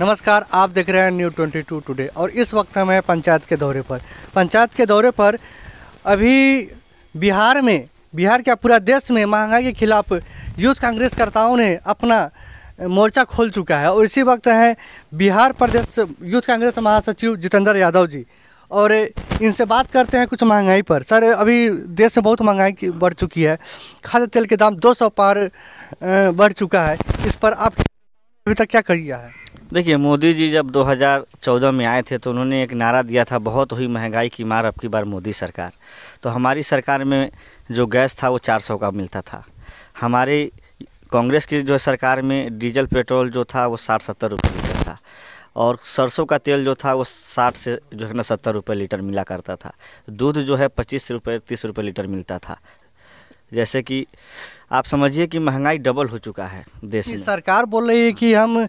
नमस्कार आप देख रहे हैं न्यू 22 टुडे और इस वक्त हम हैं पंचायत के दौरे पर पंचायत के दौरे पर अभी बिहार में बिहार क्या पूरा देश में महंगाई के खिलाफ यूथ कांग्रेसकर्ताओं ने अपना मोर्चा खोल चुका है और इसी वक्त हैं बिहार प्रदेश यूथ कांग्रेस महासचिव जितेंद्र यादव जी और इनसे बात करते हैं कुछ महंगाई पर सर अभी देश में बहुत महंगाई बढ़ चुकी है खाद्य तेल के दाम 200 पार बढ़ चुका है इस पर आप अभी तक क्या करिए है देखिए मोदी जी जब 2014 में आए थे तो उन्होंने एक नारा दिया था बहुत हुई महंगाई की मार अब की बार मोदी सरकार तो हमारी सरकार में जो गैस था वो 400 का मिलता था हमारे कांग्रेस की जो सरकार में डीजल पेट्रोल जो था वो साठ सत्तर रुपये लीटर था और सरसों का तेल जो था वो साठ से जो है ना सत्तर रुपये लीटर मिला करता था दूध जो है पच्चीस रुपये तीस रुपये लीटर मिलता था जैसे कि आप समझिए कि महंगाई डबल हो चुका है देश में सरकार बोल रही है कि हम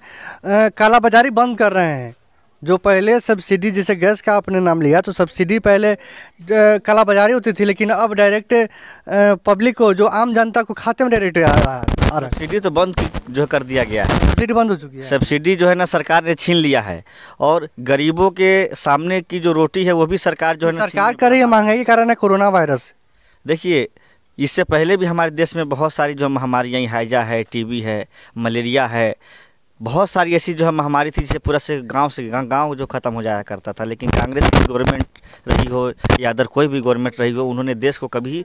कालाबाजारी बंद कर रहे हैं जो पहले सब्सिडी जैसे गैस का आपने नाम लिया तो सब्सिडी पहले कालाबाजारी होती थी लेकिन अब डायरेक्ट पब्लिक को जो आम जनता को खाते में डायरेक्ट आ रहा है सब्सिडी तो बंद जो कर दिया गया है सब्सिडी बंद हो चुकी है सब्सिडी जो है ना सरकार ने छीन लिया है और गरीबों के सामने की जो रोटी है वो भी सरकार जो है सरकार कर रही है महंगाई के कारण है कोरोना वायरस देखिए इससे पहले भी हमारे देश में बहुत सारी जो महामारियाँ हाइजा है टीबी है मलेरिया है बहुत सारी ऐसी जो है महामारी थी जिससे पूरा से गांव से गांव जो ख़त्म हो जाया करता था लेकिन कांग्रेस की गवर्नमेंट रही हो या अदर कोई भी गवर्नमेंट रही हो उन्होंने देश को कभी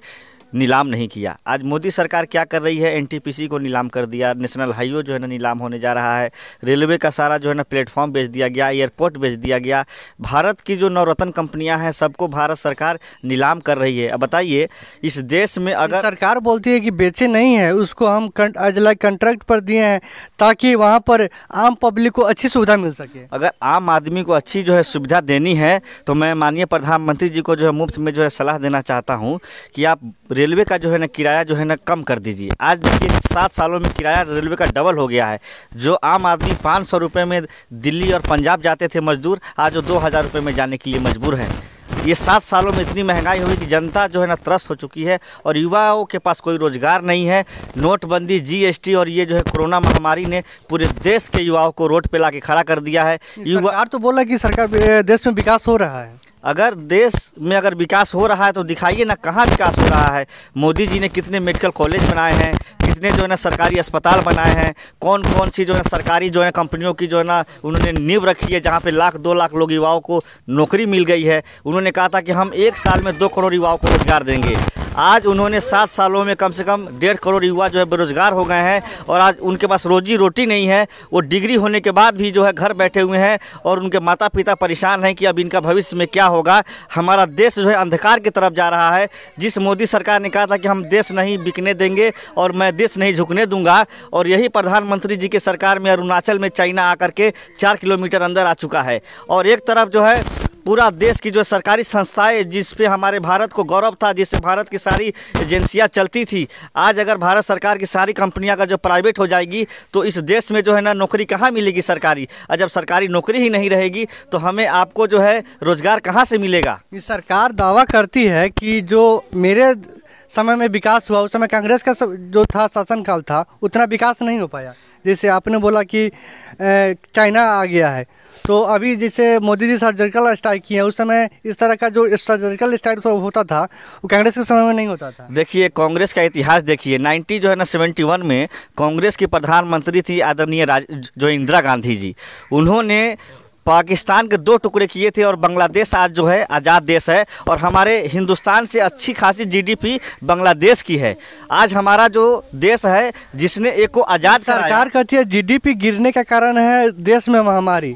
नीलाम नहीं किया आज मोदी सरकार क्या कर रही है एनटीपीसी को नीलाम कर दिया नेशनल हाईवे जो है ना नीलाम होने जा रहा है रेलवे का सारा जो है ना प्लेटफॉर्म बेच दिया गया एयरपोर्ट बेच दिया गया भारत की जो नवरत्न कंपनियां हैं सबको भारत सरकार नीलाम कर रही है अब बताइए इस देश में अगर सरकार बोलती है कि बेचे नहीं है उसको हम अजला कंट्रैक्ट पर दिए हैं ताकि वहाँ पर आम पब्लिक को अच्छी सुविधा मिल सके अगर आम आदमी को अच्छी जो है सुविधा देनी है तो मैं माननीय प्रधानमंत्री जी को जो है मुफ्त में जो है सलाह देना चाहता हूँ कि आप रेलवे का जो है ना किराया जो है ना कम कर दीजिए आज देखिए सात सालों में किराया रेलवे का डबल हो गया है जो आम आदमी पाँच सौ रुपये में दिल्ली और पंजाब जाते थे मजदूर आज वो दो हज़ार रुपये में जाने के लिए मजबूर हैं ये सात सालों में इतनी महंगाई हुई कि जनता जो है ना त्रस्त हो चुकी है और युवाओं के पास कोई रोज़गार नहीं है नोटबंदी जीएसटी और ये जो है कोरोना महामारी ने पूरे देश के युवाओं को रोड पे ला के खड़ा कर दिया है युवा तो बोला कि सरकार देश में विकास हो रहा है अगर देश में अगर विकास हो रहा है तो दिखाइए ना कहाँ विकास हो रहा है मोदी जी ने कितने मेडिकल कॉलेज बनाए हैं कितने जो है ना सरकारी अस्पताल बनाए हैं कौन कौन सी जो है सरकारी जो है कंपनियों की जो है ना उन्होंने नींव रखी है जहाँ पे लाख दो लाख लोग युवाओं को नौकरी मिल गई है उन्होंने कहा था कि हम एक साल में दो करोड़ युवाओं को रोज़गार देंगे आज उन्होंने सात सालों में कम से कम डेढ़ करोड़ युवा जो है बेरोजगार हो गए हैं और आज उनके पास रोजी रोटी नहीं है वो डिग्री होने के बाद भी जो है घर बैठे हुए हैं और उनके माता पिता परेशान हैं कि अब इनका भविष्य में क्या होगा हमारा देश जो है अंधकार की तरफ जा रहा है जिस मोदी सरकार ने कहा था कि हम देश नहीं बिकने देंगे और मैं देश नहीं झुकने दूंगा और यही प्रधानमंत्री जी के सरकार में अरुणाचल में चाइना आकर के चार किलोमीटर अंदर आ चुका है और एक तरफ जो है पूरा देश की जो सरकारी संस्थाएं जिस पे हमारे भारत को गौरव था जिससे भारत की सारी एजेंसियां चलती थी आज अगर भारत सरकार की सारी कंपनियां अगर जो प्राइवेट हो जाएगी तो इस देश में जो है ना नौकरी कहाँ मिलेगी सरकारी और जब सरकारी नौकरी ही नहीं रहेगी तो हमें आपको जो है रोज़गार कहाँ से मिलेगा सरकार दावा करती है कि जो मेरे समय में विकास हुआ उस समय कांग्रेस का जो था शासनकाल था उतना विकास नहीं हो पाया जैसे आपने बोला कि चाइना आ गया है तो अभी जैसे मोदी जी सर्जिकल स्ट्राइक किए हैं उस समय इस तरह का जो सर्जिकल स्ट्राइक तो होता था वो कांग्रेस के समय में नहीं होता था देखिए कांग्रेस का इतिहास देखिए 90 जो है ना 71 में कांग्रेस की प्रधानमंत्री थी आदरणीय जो इंदिरा गांधी जी उन्होंने पाकिस्तान के दो टुकड़े किए थे और बांग्लादेश आज जो है आज़ाद देश है और हमारे हिंदुस्तान से अच्छी खासी जीडीपी बांग्लादेश की है आज हमारा जो देश है जिसने एक को आज़ाद सरकार कहती है जीडीपी गिरने का कारण है देश में महामारी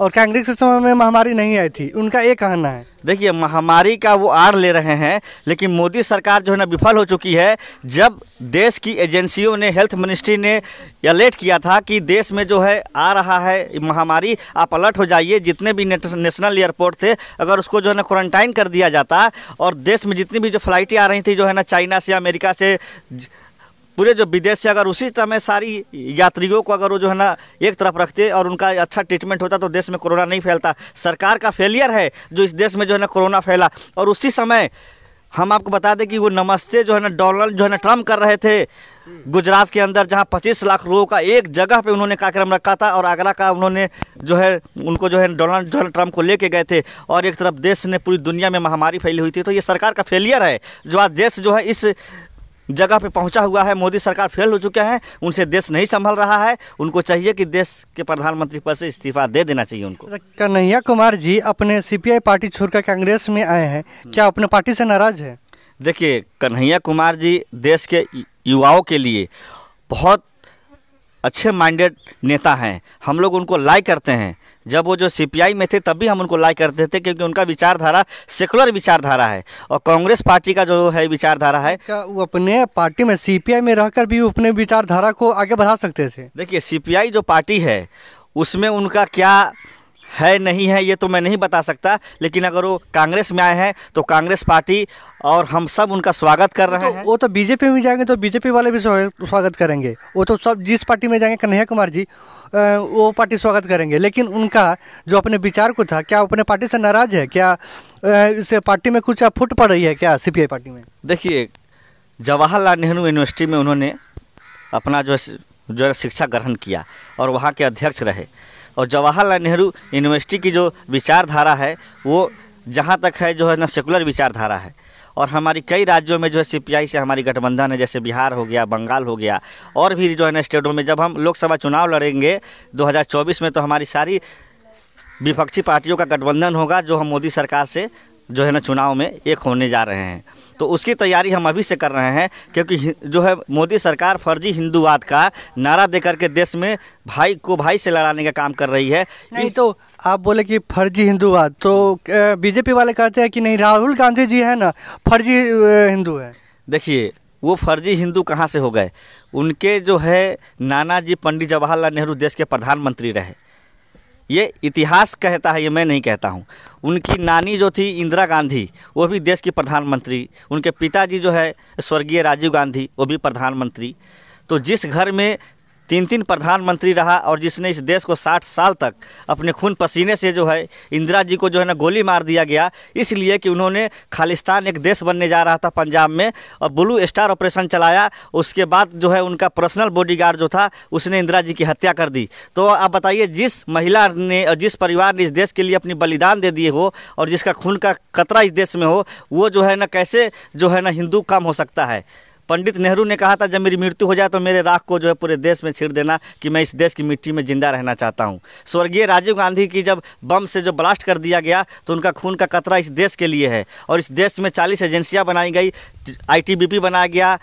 और कांग्रेस के समय में महामारी नहीं आई थी उनका ये कहना है देखिए महामारी का वो आर ले रहे हैं लेकिन मोदी सरकार जो है ना विफल हो चुकी है जब देश की एजेंसियों ने हेल्थ मिनिस्ट्री ने अलर्ट किया था कि देश में जो है आ रहा है महामारी आप अलर्ट हो जाइए जितने भी नेशनल एयरपोर्ट थे अगर उसको जो है ना क्वारंटाइन कर दिया जाता और देश में जितनी भी जो फ्लाइटें आ रही थी जो है ना चाइना से अमेरिका से पूरे जो विदेश से अगर उसी समय सारी यात्रियों को अगर वो जो है ना एक तरफ रखते और उनका अच्छा ट्रीटमेंट होता तो देश में कोरोना नहीं फैलता सरकार का फेलियर है जो इस देश में जो है ना कोरोना फैला और उसी समय हम आपको बता दें कि वो नमस्ते जो है ना डोनाल्ड जो है ना ट्रम्प कर रहे थे गुजरात के अंदर जहाँ पच्चीस लाख लोगों का एक जगह पे उन्होंने कार्यक्रम रखा था और आगरा का उन्होंने जो है उनको जो है डोनाल्ड जो है ट्रम्प को लेके गए थे और एक तरफ देश ने पूरी दुनिया में महामारी फैली हुई थी तो ये सरकार का फेलियर है जो आज देश जो है इस जगह पे पहुंचा हुआ है मोदी सरकार फेल हो चुके हैं उनसे देश नहीं संभल रहा है उनको चाहिए कि देश के प्रधानमंत्री पद से इस्तीफा दे देना चाहिए उनको कन्हैया कुमार जी अपने सीपीआई पार्टी छोड़कर कांग्रेस में आए हैं क्या अपने पार्टी से नाराज है देखिए कन्हैया कुमार जी देश के युवाओं के लिए बहुत अच्छे माइंडेड नेता हैं हम लोग उनको लाइक करते हैं जब वो जो सीपीआई में थे तब भी हम उनको लाइक करते थे क्योंकि उनका विचारधारा सेकुलर विचारधारा है और कांग्रेस पार्टी का जो है विचारधारा है वो अपने पार्टी में सीपीआई में रहकर भी अपने विचारधारा को आगे बढ़ा सकते थे देखिए सीपीआई जो पार्टी है उसमें उनका क्या है नहीं है ये तो मैं नहीं बता सकता लेकिन अगर वो कांग्रेस में आए हैं तो कांग्रेस पार्टी और हम सब उनका स्वागत कर रहे तो, हैं वो तो बीजेपी में जाएंगे तो बीजेपी वाले भी स्वागत करेंगे वो तो सब जिस पार्टी में जाएंगे कन्हैया कुमार जी वो पार्टी स्वागत करेंगे लेकिन उनका जो अपने विचार को था क्या अपने पार्टी से नाराज है क्या इस पार्टी में कुछ फुट पड़ रही है क्या सी पार्टी में देखिए जवाहरलाल नेहरू यूनिवर्सिटी में उन्होंने अपना जो जो है शिक्षा ग्रहण किया और वहाँ के अध्यक्ष रहे और जवाहरलाल नेहरू यूनिवर्सिटी की जो विचारधारा है वो जहाँ तक है जो है ना सेकुलर विचारधारा है और हमारी कई राज्यों में जो है सीपीआई से हमारी गठबंधन है जैसे बिहार हो गया बंगाल हो गया और भी जो है ना स्टेटों में जब हम लोकसभा चुनाव लड़ेंगे 2024 में तो हमारी सारी विपक्षी पार्टियों का गठबंधन होगा जो हम मोदी सरकार से जो है ना चुनाव में एक होने जा रहे हैं तो उसकी तैयारी हम अभी से कर रहे हैं क्योंकि जो है मोदी सरकार फर्जी हिंदूवाद का नारा दे करके देश में भाई को भाई से लड़ाने का काम कर रही है नहीं तो आप बोले कि फर्जी हिंदूवाद तो बीजेपी वाले कहते हैं कि नहीं राहुल गांधी जी है ना फर्जी हिंदू है देखिए वो फर्जी हिंदू कहाँ से हो गए उनके जो है नाना जी पंडित जवाहरलाल नेहरू देश के प्रधानमंत्री रहे ये इतिहास कहता है ये मैं नहीं कहता हूँ उनकी नानी जो थी इंदिरा गांधी वो भी देश की प्रधानमंत्री उनके पिताजी जो है स्वर्गीय राजीव गांधी वो भी प्रधानमंत्री तो जिस घर में तीन तीन प्रधानमंत्री रहा और जिसने इस देश को 60 साल तक अपने खून पसीने से जो है इंदिरा जी को जो है ना गोली मार दिया गया इसलिए कि उन्होंने खालिस्तान एक देश बनने जा रहा था पंजाब में और ब्लू स्टार ऑपरेशन चलाया उसके बाद जो है उनका पर्सनल बॉडीगार्ड जो था उसने इंदिरा जी की हत्या कर दी तो आप बताइए जिस महिला ने जिस परिवार ने इस देश के लिए अपनी बलिदान दे दिए हो और जिसका खून का खतरा इस देश में हो वो जो है ना कैसे जो है ना हिंदू काम हो सकता है पंडित नेहरू ने कहा था जब मेरी मृत्यु हो जाए तो मेरे राख को जो है पूरे देश में छिड़ देना कि मैं इस देश की मिट्टी में जिंदा रहना चाहता हूँ स्वर्गीय राजीव गांधी की जब बम से जो ब्लास्ट कर दिया गया तो उनका खून का कतरा इस देश के लिए है और इस देश में चालीस एजेंसियाँ बनाई गई आई बनाया गया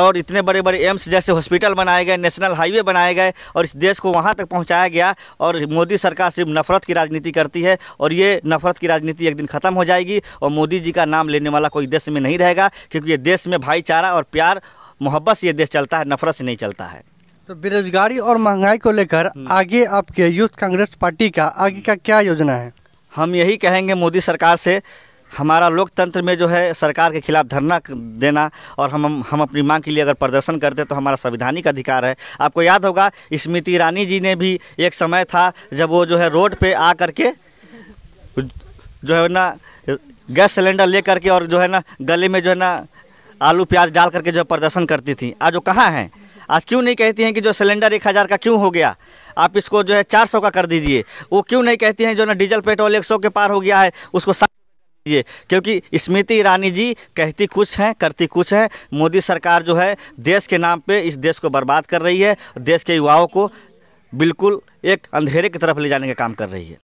और इतने बड़े बड़े एम्स जैसे हॉस्पिटल बनाए गए नेशनल हाईवे बनाए गए और इस देश को वहाँ तक पहुँचाया गया और मोदी सरकार सिर्फ नफरत की राजनीति करती है और ये नफरत की राजनीति एक दिन ख़त्म हो जाएगी और मोदी जी का नाम लेने वाला कोई देश में नहीं रहेगा क्योंकि ये देश में भाईचारा और प्यार मोहब्बत से ये देश चलता है नफरत से नहीं चलता है तो बेरोजगारी और महंगाई को लेकर हम्म। आगे आपके यूथ कांग्रेस पार्टी का आगे का क्या योजना है हम यही कहेंगे मोदी सरकार से हमारा लोकतंत्र में जो है सरकार के खिलाफ धरना देना और हम हम अपनी मांग के लिए अगर प्रदर्शन करते तो हमारा संविधानिक अधिकार है आपको याद होगा स्मृति ईरानी जी ने भी एक समय था जब वो जो है रोड पे आ करके जो है ना गैस सिलेंडर ले करके और जो है ना गले में जो है ना आलू प्याज डाल करके जो है प्रदर्शन करती थी आज वो कहाँ हैं आज क्यों नहीं कहती हैं कि जो सिलेंडर एक हज़ार का क्यों हो गया आप इसको जो है चार सौ का कर दीजिए वो क्यों नहीं कहती हैं जो ना डीजल पेट्रोल एक सौ के पार हो गया है उसको ये क्योंकि स्मृति ईरानी जी कहती कुछ हैं करती कुछ हैं मोदी सरकार जो है देश के नाम पे इस देश को बर्बाद कर रही है देश के युवाओं को बिल्कुल एक अंधेरे की तरफ ले जाने का काम कर रही है